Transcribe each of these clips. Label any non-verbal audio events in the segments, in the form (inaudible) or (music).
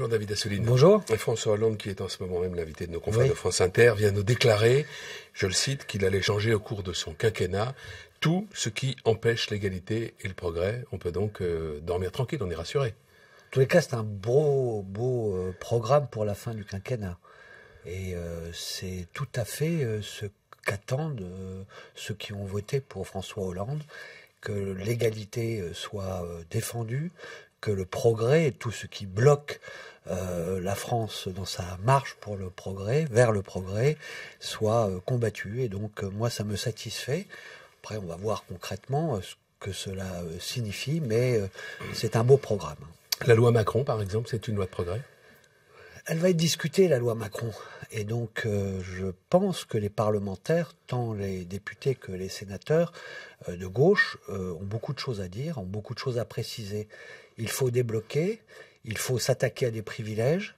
Bonjour David Assouline. Bonjour. Et François Hollande, qui est en ce moment même l'invité de nos confrères de France Inter, vient nous déclarer, je le cite, qu'il allait changer au cours de son quinquennat tout ce qui empêche l'égalité et le progrès. On peut donc euh, dormir tranquille, on est rassuré. En tous les cas, c'est un beau, beau euh, programme pour la fin du quinquennat. Et euh, c'est tout à fait ce qu'attendent ceux qui ont voté pour François Hollande, que l'égalité soit défendue, que le progrès et tout ce qui bloque euh, la France dans sa marche pour le progrès, vers le progrès, soit euh, combattu. Et donc, euh, moi, ça me satisfait. Après, on va voir concrètement ce que cela signifie, mais c'est un beau programme. La loi Macron, par exemple, c'est une loi de progrès Elle va être discutée, la loi Macron. Et donc, je pense que les parlementaires, tant les députés que les sénateurs de gauche, ont beaucoup de choses à dire, ont beaucoup de choses à préciser. Il faut débloquer, il faut s'attaquer à des privilèges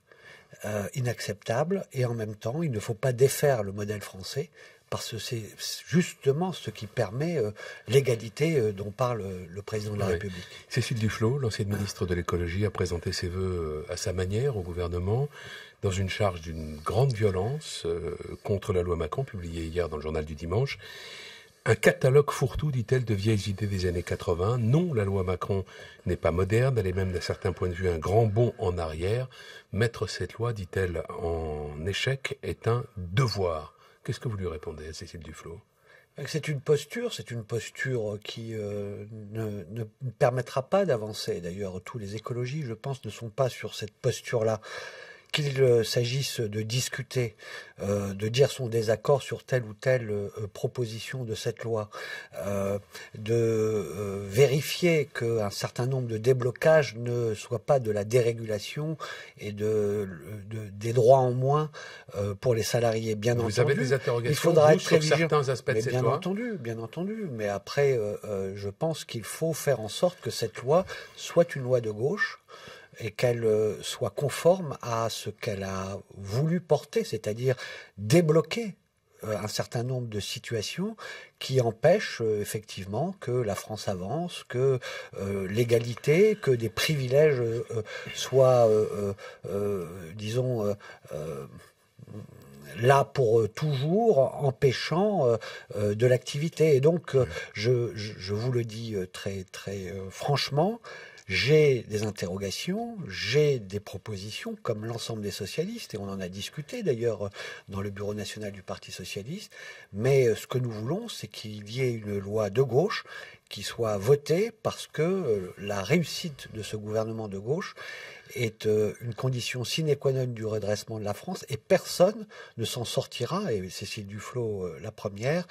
euh, inacceptables et en même temps, il ne faut pas défaire le modèle français parce que c'est justement ce qui permet euh, l'égalité euh, dont parle le président de la République. Cécile Duflot, l'ancienne ah. ministre de l'écologie, a présenté ses voeux à sa manière au gouvernement dans une charge d'une grande violence contre la loi Macron publiée hier dans le journal du dimanche. Un catalogue fourre-tout, dit-elle, de vieilles idées des années 80. Non, la loi Macron n'est pas moderne, elle est même d'un certain point de vue un grand bond en arrière. Mettre cette loi, dit-elle, en échec est un devoir. Qu'est-ce que vous lui répondez Cécile Duflot euh, c'est une posture, c'est une posture euh, qui euh, ne, ne, permettra pas d'avancer. D'ailleurs, tous les écologistes, je pense, ne sont pas sur cette posture-là qu'il euh, s'agisse de discuter, euh, de dire son désaccord sur telle ou telle euh, proposition de cette loi, de vérifier qu'un certain nombre de déblocages ne soient pas de la dérégulation et de, des droits en moins pour les salariés. Bien vous avez des interrogations il faudra sur certains aspects de cette bien entendu, bien entendu. Mais après, je pense qu'il faut faire en sorte que cette loi soit une loi de gauche et qu'elle euh, soit conforme à ce qu'elle a voulu porter, c'est-à-dire débloquer euh, un certain nombre de situations qui empêchent euh, effectivement que la France avance, que l'égalité, que des privilèges soient, disons, là pour toujours, empêchant de l'activité. Et donc, mmh. je, je, vous le dis très, très franchement, j'ai des interrogations, j'ai des propositions, comme l'ensemble des socialistes, et on en a discuté d'ailleurs dans le bureau national du Parti socialiste, mais euh, ce que nous voulons, c'est qu'il y ait une loi de gauche qui soit votée parce que euh, la réussite de ce gouvernement de gauche est euh, une condition sine qua non du redressement de la France et personne ne s'en sortira, et Cécile Duflot euh, la première,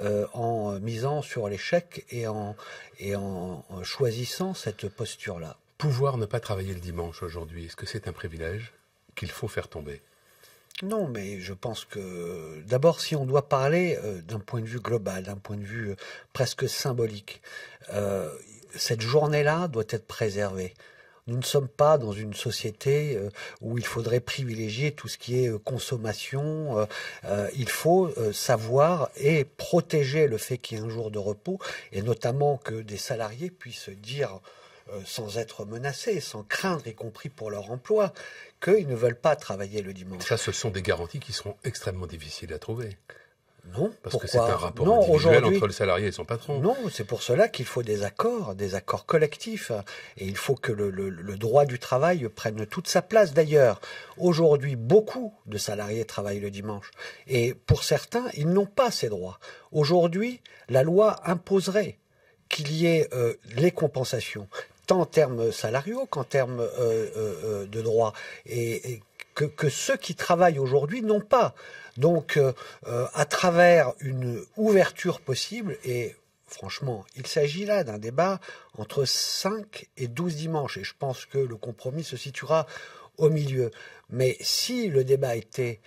euh, en misant sur l'échec et en, et en choisissant cette posture-là. Pouvoir ne pas travailler le dimanche aujourd'hui, est-ce que c'est un privilège qu'il faut faire tomber non, mais je pense que d'abord, si on doit parler d'un point de vue global, d'un point de vue presque symbolique, cette journée-là doit être préservée. Nous ne sommes pas dans une société euh, où il faudrait privilégier tout ce qui est euh, consommation. Euh, il faut savoir et protéger le fait qu'il y ait un jour de repos, et notamment que des salariés puissent dire sans être menacés, sans craindre, y compris pour leur emploi, qu'ils ne veulent pas travailler le dimanche. Ça, ce sont des garanties qui seront extrêmement difficiles à trouver. Non. Parce que c'est un rapport individuel entre le salarié et son patron. Non, c'est pour cela qu'il faut des accords, des accords collectifs. Et il faut que le, droit du travail prenne toute sa place. D'ailleurs, aujourd'hui, beaucoup de salariés travaillent le dimanche. Et pour certains, ils n'ont pas ces droits. Aujourd'hui, la loi imposerait qu'il y ait euh, les compensations, tant en termes salariaux qu'en termes euh, euh, euh, de droits. Et, que, ceux qui travaillent aujourd'hui n'ont pas. Donc, à travers une ouverture possible, et franchement, il s'agit là d'un débat entre 5 et 12 dimanches, et je pense que le compromis se situera au milieu. Mais si le débat était...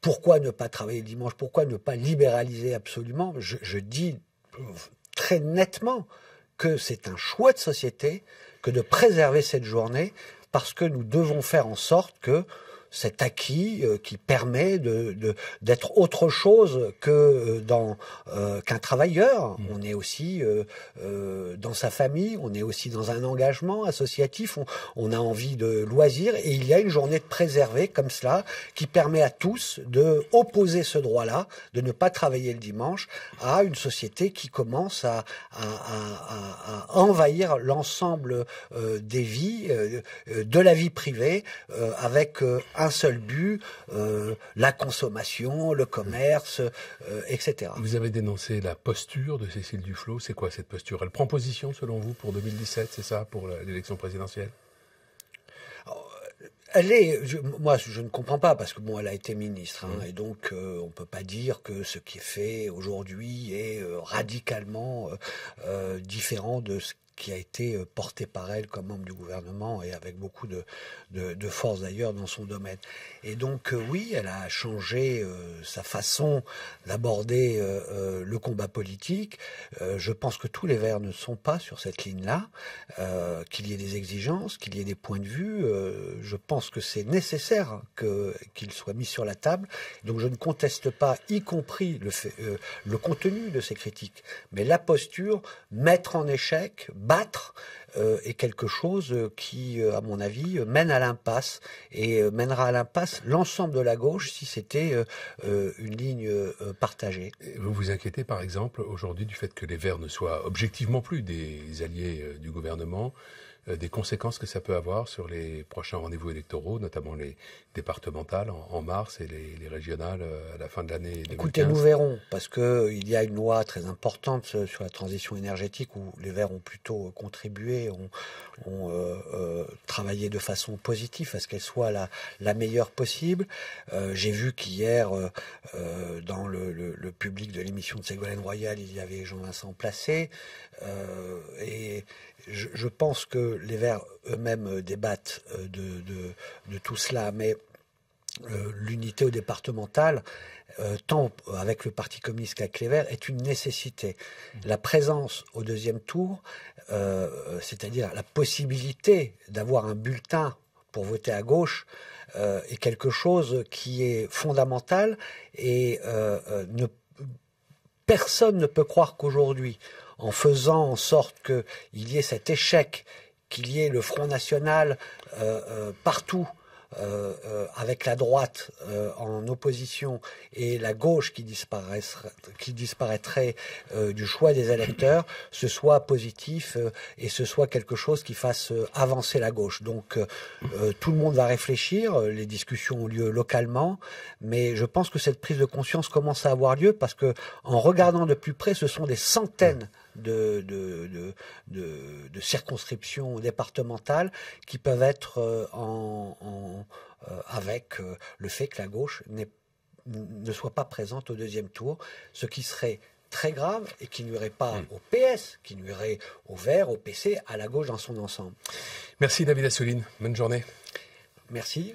pourquoi ne pas travailler le dimanche Pourquoi ne pas libéraliser absolument je, je dis très nettement que c'est un choix de société que de préserver cette journée parce que nous devons faire en sorte que cet acquis euh, qui permet de d'être autre chose que euh, dans euh, qu'un travailleur. Mmh. On est aussi dans sa famille, on est aussi dans un engagement associatif, on, a envie de loisirs et il y a une journée de préserver comme cela qui permet à tous de opposer ce droit-là, de ne pas travailler le dimanche, à une société qui commence à, à envahir l'ensemble des vies, de la vie privée, avec un un seul but, euh, la consommation, le commerce, euh, etc. Vous avez dénoncé la posture de Cécile Duflot. C'est quoi cette posture Elle prend position, selon vous, pour 2017, c'est ça, pour l'élection présidentielle euh, elle est, moi, je ne comprends pas parce que bon, elle a été ministre, hein, mmh. et donc on on peut pas dire que ce qui est fait aujourd'hui est radicalement différent de ce qui a été euh, portée par elle comme membre du gouvernement et avec beaucoup de, de, force d'ailleurs dans son domaine. Et donc euh, oui, elle a changé euh, sa façon d'aborder le combat politique. je pense que tous les Verts ne sont pas sur cette ligne-là, qu'il y ait des exigences, qu'il y ait des points de vue. je pense que c'est nécessaire que qu'il soit mis sur la table. Donc je ne conteste pas, y compris le, fait, le contenu de ces critiques, mais la posture, mettre en échec, battre euh, est quelque chose euh, qui, euh, à mon avis, mène à l'impasse et mènera à l'impasse l'ensemble de la gauche si c'était une ligne partagée. Vous vous inquiétez, par exemple, aujourd'hui du fait que les Verts ne soient objectivement plus des alliés du gouvernement des conséquences que ça peut avoir sur les prochains rendez-vous électoraux, notamment les départementales en, mars et les, régionales à la fin de l'année. Écoutez, nous verrons, parce qu'il y a une loi très importante sur la transition énergétique où les Verts ont plutôt contribué ont, euh, euh, travaillé de façon positive à ce qu'elle soit la, meilleure possible. Euh, j'ai vu qu'hier, dans le, public de l'émission de Ségolène Royal, il y avait Jean-Vincent Placé. et je, pense que les Verts eux-mêmes débattent de, tout cela, mais... l'unité au départemental, tant avec le Parti communiste qu'avec les Verts, est une nécessité. Mmh. La présence au deuxième tour, euh, c'est-à-dire la possibilité d'avoir un bulletin pour voter à gauche, euh, est quelque chose qui est fondamental et euh, personne ne peut croire qu'aujourd'hui, en faisant en sorte qu'il y ait cet échec, qu'il y ait le Front National partout, euh, euh, avec la droite euh, en opposition et la gauche qui, qui disparaîtrait euh, du choix des électeurs, (clears throat) ce soit positif et ce soit quelque chose qui fasse avancer la gauche. Donc tout le monde va réfléchir, les discussions ont lieu localement, mais je pense que cette prise de conscience commence à avoir lieu parce que en regardant de plus près, ce sont des centaines de, de, de, de, circonscriptions départementales qui peuvent être en, en, avec euh, le fait que la gauche ne soit pas présente au deuxième tour, ce qui serait très grave et qui nuirait pas hmm. au PS, qui nuirait au Vert, au PC, à la gauche dans son ensemble. Merci David Assouline. Bonne journée. Merci.